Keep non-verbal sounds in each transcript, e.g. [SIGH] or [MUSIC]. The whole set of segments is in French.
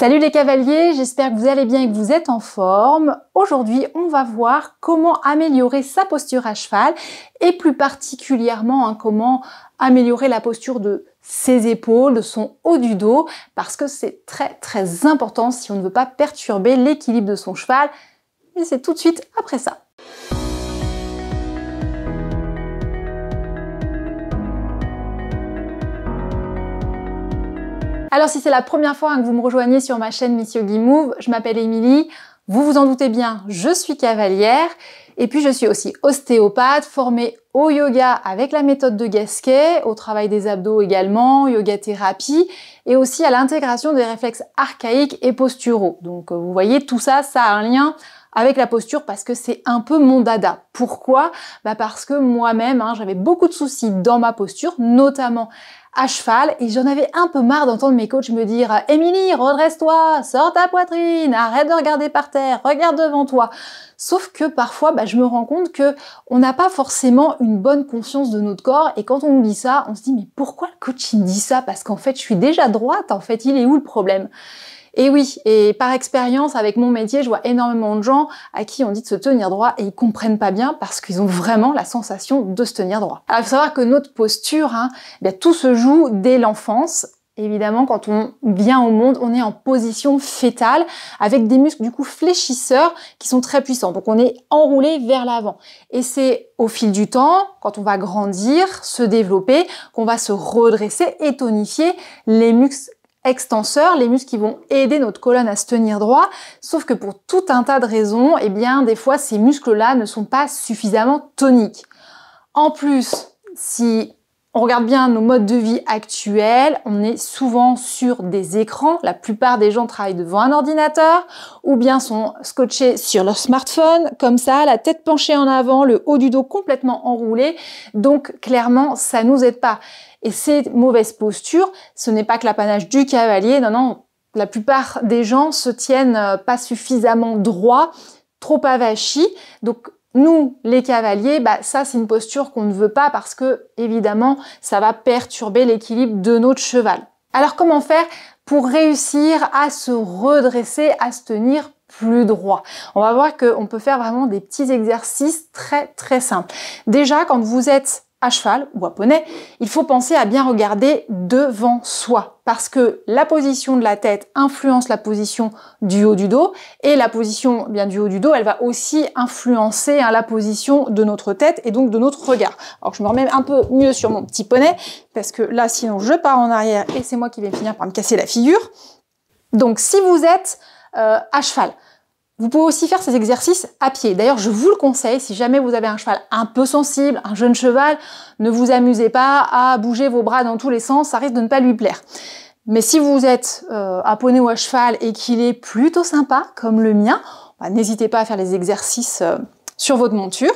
Salut les cavaliers, j'espère que vous allez bien et que vous êtes en forme. Aujourd'hui, on va voir comment améliorer sa posture à cheval et plus particulièrement hein, comment améliorer la posture de ses épaules, de son haut du dos, parce que c'est très très important si on ne veut pas perturber l'équilibre de son cheval. Et c'est tout de suite après ça. Alors si c'est la première fois hein, que vous me rejoignez sur ma chaîne Miss Yogi Move, je m'appelle Émilie. Vous vous en doutez bien, je suis cavalière et puis je suis aussi ostéopathe, formée au yoga avec la méthode de Gasquet, au travail des abdos également, yoga thérapie et aussi à l'intégration des réflexes archaïques et posturaux. Donc euh, vous voyez, tout ça, ça a un lien avec la posture parce que c'est un peu mon dada. Pourquoi bah, Parce que moi-même, hein, j'avais beaucoup de soucis dans ma posture, notamment à cheval, et j'en avais un peu marre d'entendre mes coachs me dire « Émilie, redresse-toi, sors ta poitrine, arrête de regarder par terre, regarde devant toi ». Sauf que parfois, bah, je me rends compte que on n'a pas forcément une bonne conscience de notre corps, et quand on nous dit ça, on se dit « Mais pourquoi le coach il dit ça Parce qu'en fait, je suis déjà droite, en fait, il est où le problème ?» Et oui, et par expérience, avec mon métier, je vois énormément de gens à qui on dit de se tenir droit et ils comprennent pas bien parce qu'ils ont vraiment la sensation de se tenir droit. Alors, il faut savoir que notre posture, hein, eh bien, tout se joue dès l'enfance Évidemment, quand on vient au monde, on est en position fétale avec des muscles du coup fléchisseurs qui sont très puissants. Donc on est enroulé vers l'avant. Et c'est au fil du temps, quand on va grandir, se développer, qu'on va se redresser et tonifier les muscles extenseurs, les muscles qui vont aider notre colonne à se tenir droit, sauf que pour tout un tas de raisons, eh bien des fois ces muscles-là ne sont pas suffisamment toniques. En plus, si on regarde bien nos modes de vie actuels, on est souvent sur des écrans. La plupart des gens travaillent devant un ordinateur ou bien sont scotchés sur leur smartphone, comme ça, la tête penchée en avant, le haut du dos complètement enroulé. Donc clairement, ça nous aide pas. Et ces mauvaises postures, ce n'est pas que l'apanage du cavalier. Non, non. La plupart des gens se tiennent euh, pas suffisamment droit, trop avachis. Donc nous, les cavaliers, bah, ça c'est une posture qu'on ne veut pas parce que, évidemment, ça va perturber l'équilibre de notre cheval. Alors comment faire pour réussir à se redresser, à se tenir plus droit. On va voir qu'on peut faire vraiment des petits exercices très très simples. Déjà, quand vous êtes à cheval ou à poney, il faut penser à bien regarder devant soi parce que la position de la tête influence la position du haut du dos et la position eh bien du haut du dos, elle va aussi influencer hein, la position de notre tête et donc de notre regard. Alors je me remets un peu mieux sur mon petit poney parce que là sinon je pars en arrière et c'est moi qui vais finir par me casser la figure. Donc si vous êtes euh, à cheval, vous pouvez aussi faire ces exercices à pied. D'ailleurs, je vous le conseille, si jamais vous avez un cheval un peu sensible, un jeune cheval, ne vous amusez pas à bouger vos bras dans tous les sens, ça risque de ne pas lui plaire. Mais si vous êtes à euh, poney ou à cheval et qu'il est plutôt sympa, comme le mien, bah, n'hésitez pas à faire les exercices euh, sur votre monture.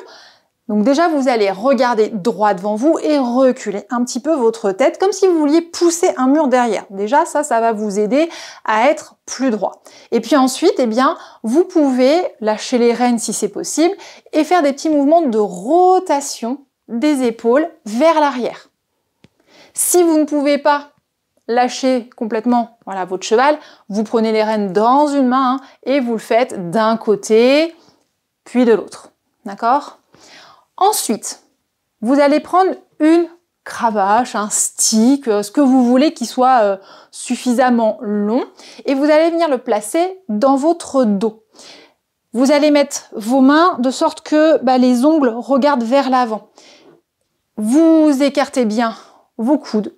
Donc déjà, vous allez regarder droit devant vous et reculer un petit peu votre tête comme si vous vouliez pousser un mur derrière. Déjà, ça, ça va vous aider à être plus droit. Et puis ensuite, eh bien, vous pouvez lâcher les rênes si c'est possible et faire des petits mouvements de rotation des épaules vers l'arrière. Si vous ne pouvez pas lâcher complètement votre cheval, vous prenez les rênes dans une main et vous le faites d'un côté puis de l'autre. D'accord Ensuite, vous allez prendre une cravache, un stick, euh, ce que vous voulez qui soit euh, suffisamment long, et vous allez venir le placer dans votre dos. Vous allez mettre vos mains de sorte que bah, les ongles regardent vers l'avant. Vous écartez bien vos coudes,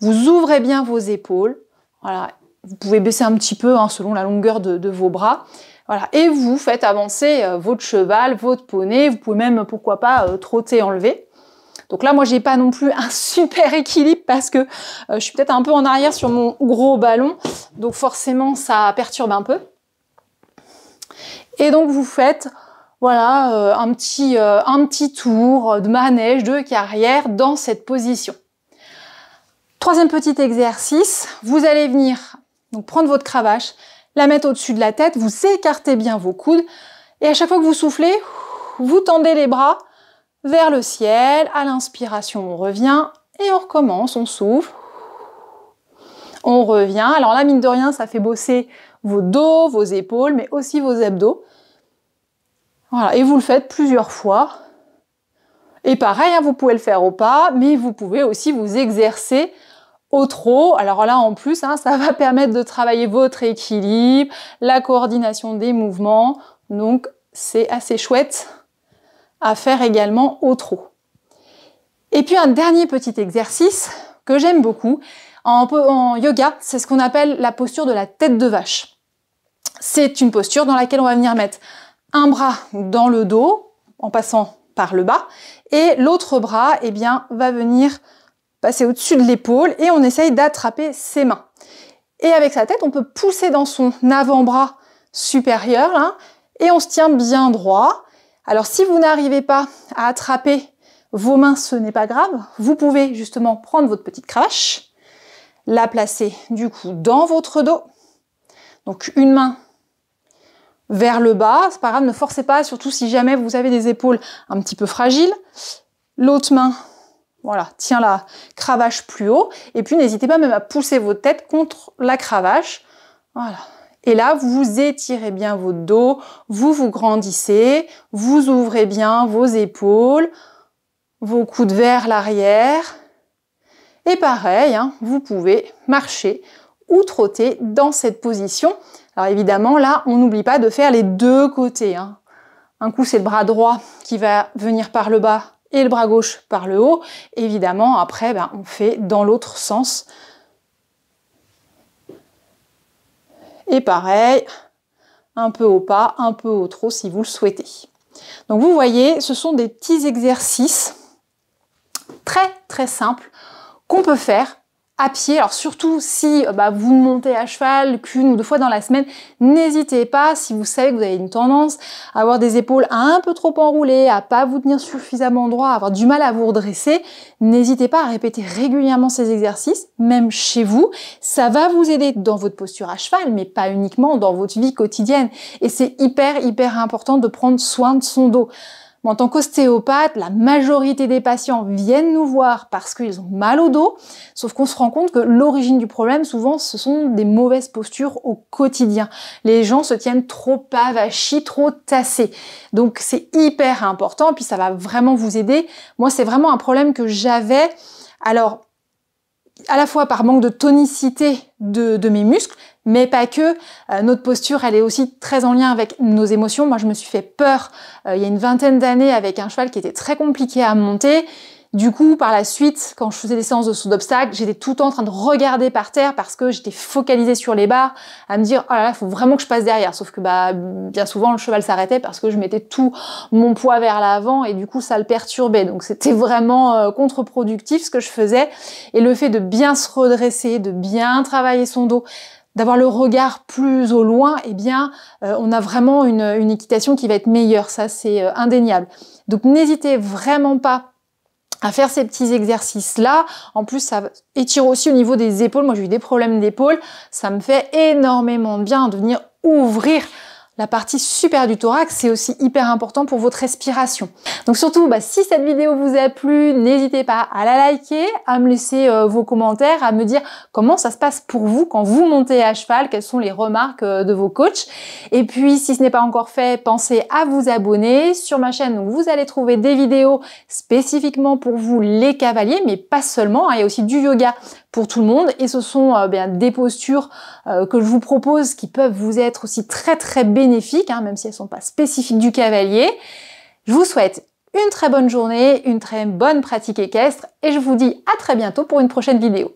vous ouvrez bien vos épaules, Vous pouvez baisser un petit peu hein, selon la longueur de vos bras. Et vous faites avancer euh, votre cheval, votre poney, vous pouvez même, pourquoi pas, euh, trotter enlever. Donc là, moi, n'ai pas non plus [LAUGHS] un super équilibre parce que euh, je suis peut-être un peu en arrière sur mon gros ballon. Donc forcément, ça perturbe un peu. Et donc, vous faites voilà un, petit, tour de manège, de carrière dans cette position. Troisième petit exercice, vous allez venir prendre votre cravache, la mettre au-dessus de la tête, vous écartez bien vos coudes et à chaque fois que vous soufflez, vous tendez les bras vers le ciel. À l'inspiration, on revient et on recommence, on souffle. On revient. Alors là, mine de rien, ça fait bosser vos dos, vos épaules, mais aussi vos abdos. Voilà, et vous le faites plusieurs fois. Et pareil, hein, vous pouvez le faire au pas, mais vous pouvez aussi vous exercer au trop. Alors là, en plus, hein, ça va permettre de travailler votre équilibre, la coordination des mouvements. Donc, c'est assez chouette à faire également au trop. Et puis, un dernier petit exercice que j'aime beaucoup en, yoga, c'est ce qu'on appelle la posture de la tête de vache. C'est une posture dans laquelle on va venir mettre un bras dans le dos en passant par le bas et l'autre bras, et eh bien, va venir passer au-dessus de l'épaule et on essaye d'attraper ses mains. Et avec sa tête, on peut pousser dans son avant-bras supérieur et on se tient bien droit. Alors si vous n'arrivez pas à attraper vos mains, ce n'est pas grave. Vous pouvez justement prendre votre petite cravache, la placer du coup dans votre dos. Donc une main vers le bas, c'est pas grave, ne forcez pas, surtout si jamais vous avez des épaules un petit peu fragiles. L'autre main voilà, tiens la cravache plus haut. Et puis n'hésitez pas même à pousser vos têtes contre la cravache. Voilà. Et là, vous étirez bien votre dos, vous vous grandissez, vous ouvrez bien vos épaules, vos coudes vers l'arrière. Et pareil, hein, vous pouvez marcher ou trotter dans cette position. Alors évidemment, là, on n'oublie pas de faire les deux côtés. Hein. Un coup, c'est le bras droit qui va venir par le bas et le bras gauche par le haut. Évidemment, après, ben, on fait dans l'autre sens. Et pareil, un peu au pas, un peu au trop, si vous le souhaitez. Donc vous voyez, ce sont des petits exercices très très simples qu'on peut faire à pied. Alors surtout si euh, bah, vous ne montez à cheval qu'une ou deux fois dans la semaine, n'hésitez pas si vous savez que vous avez une tendance à avoir des épaules un peu trop enroulées, à pas vous tenir suffisamment droit, à avoir du mal à vous redresser, n'hésitez pas à répéter régulièrement ces exercices, même chez vous. Ça va vous aider dans votre posture à cheval, mais pas uniquement dans votre vie quotidienne. Et c'est hyper, hyper important de prendre soin de son dos en tant qu'ostéopathe, la majorité des patients viennent nous voir parce qu'ils ont mal au dos, sauf qu'on se rend compte que l'origine du problème, souvent, ce sont des mauvaises postures au quotidien. Les gens se tiennent trop avachis, trop tassés. Donc c'est hyper important, puis ça va vraiment vous aider. Moi, c'est vraiment un problème que j'avais. Alors, à la fois par manque de tonicité de, mes muscles, mais pas que. Euh, notre posture, elle est aussi très en lien avec nos émotions. Moi, je me suis fait peur euh, il y a une vingtaine d'années avec un cheval qui était très compliqué à monter. Du coup, par la suite, quand je faisais des séances de saut d'obstacle, j'étais tout le temps en train de regarder par terre parce que j'étais focalisée sur les barres à me dire, oh là là, faut vraiment que je passe derrière. Sauf que, bah, bien souvent, le cheval s'arrêtait parce que je mettais tout mon poids vers l'avant et du coup, ça le perturbait. Donc, c'était vraiment euh, contre-productif ce que je faisais. Et le fait de bien se redresser, de bien travailler son dos, d'avoir le regard plus au loin, eh bien, euh, on a vraiment une, une, équitation qui va être meilleure. Ça, c'est euh, indéniable. Donc, n'hésitez vraiment pas à faire ces petits exercices-là. En plus, ça étire aussi au niveau des épaules. Moi, j'ai eu des problèmes d'épaule. Ça me fait énormément de bien de venir ouvrir la partie super du thorax, c'est aussi hyper important pour votre respiration. Donc surtout, bah, si cette vidéo vous a plu, n'hésitez pas à la liker, à me laisser euh, vos commentaires, à me dire comment ça se passe pour vous quand vous montez à cheval, quelles sont les remarques euh, de vos coachs. Et puis, si ce n'est pas encore fait, pensez à vous abonner sur ma chaîne. vous allez trouver des vidéos spécifiquement pour vous, les cavaliers, mais pas seulement. Hein. il y a aussi du yoga pour tout le monde. Et ce sont euh, bien, des postures euh, que je vous propose qui peuvent vous être aussi très très bénéfiques, hein, même si elles ne sont pas spécifiques du cavalier. Je vous souhaite une très bonne journée, une très bonne pratique équestre et je vous dis à très bientôt pour une prochaine vidéo.